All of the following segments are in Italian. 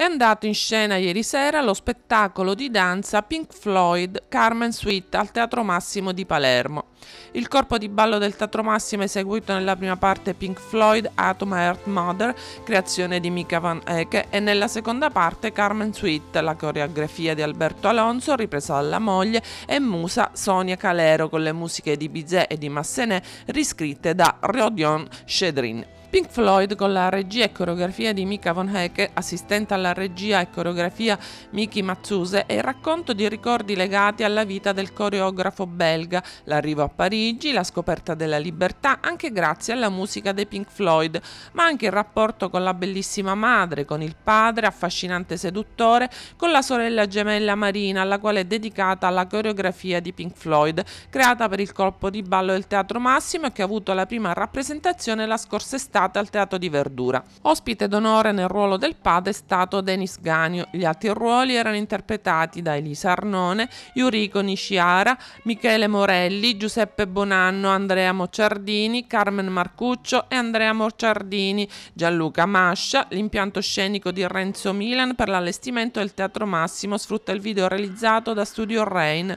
è andato in scena ieri sera lo spettacolo di danza Pink Floyd Carmen Sweet al Teatro Massimo di Palermo. Il corpo di ballo del Teatro Massimo è eseguito nella prima parte Pink Floyd Atom Heart Mother, creazione di Mika Van Eke, e nella seconda parte Carmen Sweet, la coreografia di Alberto Alonso, ripresa dalla moglie, e musa Sonia Calero con le musiche di Bizet e di Massenet riscritte da Rodion Chedrin. Pink Floyd con la regia e coreografia di Mika Von Hecke, assistente alla regia e coreografia Miki Mazzuse, è il racconto di ricordi legati alla vita del coreografo belga, l'arrivo a Parigi, la scoperta della libertà, anche grazie alla musica dei Pink Floyd, ma anche il rapporto con la bellissima madre, con il padre, affascinante seduttore, con la sorella gemella Marina, alla quale è dedicata la coreografia di Pink Floyd, creata per il colpo di ballo del Teatro Massimo e che ha avuto la prima rappresentazione la scorsa estate portata al Teatro di Verdura. Ospite d'onore nel ruolo del padre è stato Denis Ganio. Gli altri ruoli erano interpretati da Elisa Arnone, Yuriko Nisciara, Michele Morelli, Giuseppe Bonanno, Andrea Mocciardini, Carmen Marcuccio e Andrea Mocciardini, Gianluca Mascia, l'impianto scenico di Renzo Milan per l'allestimento del Teatro Massimo sfrutta il video realizzato da Studio Rain.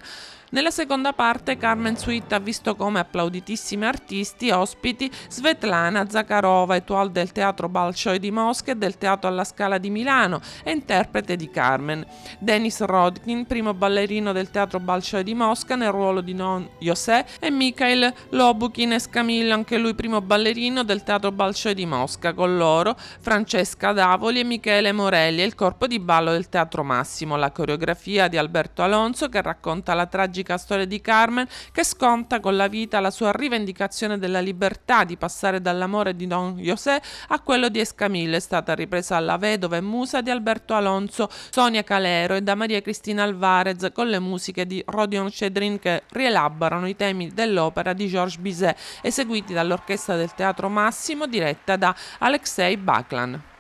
Nella seconda parte Carmen Sweet ha visto come applauditissimi artisti ospiti Svetlana Zakharova, etual del teatro Balshoi di Mosca e del teatro alla Scala di Milano e interprete di Carmen. Denis Rodkin, primo ballerino del teatro Balshoi di Mosca nel ruolo di non José e Mikhail Lobukin Escamillo, anche lui primo ballerino del teatro Balshoi di Mosca, con loro Francesca Davoli e Michele Morelli e il corpo di ballo del teatro Massimo, la coreografia di Alberto Alonso che racconta la tragica tragica storia di Carmen che sconta con la vita la sua rivendicazione della libertà di passare dall'amore di Don José a quello di Escamille, è stata ripresa alla vedova e musa di Alberto Alonso, Sonia Calero e da Maria Cristina Alvarez con le musiche di Rodion Cedrin che rielaborano i temi dell'opera di Georges Bizet, eseguiti dall'orchestra del Teatro Massimo diretta da Alexei Baklan.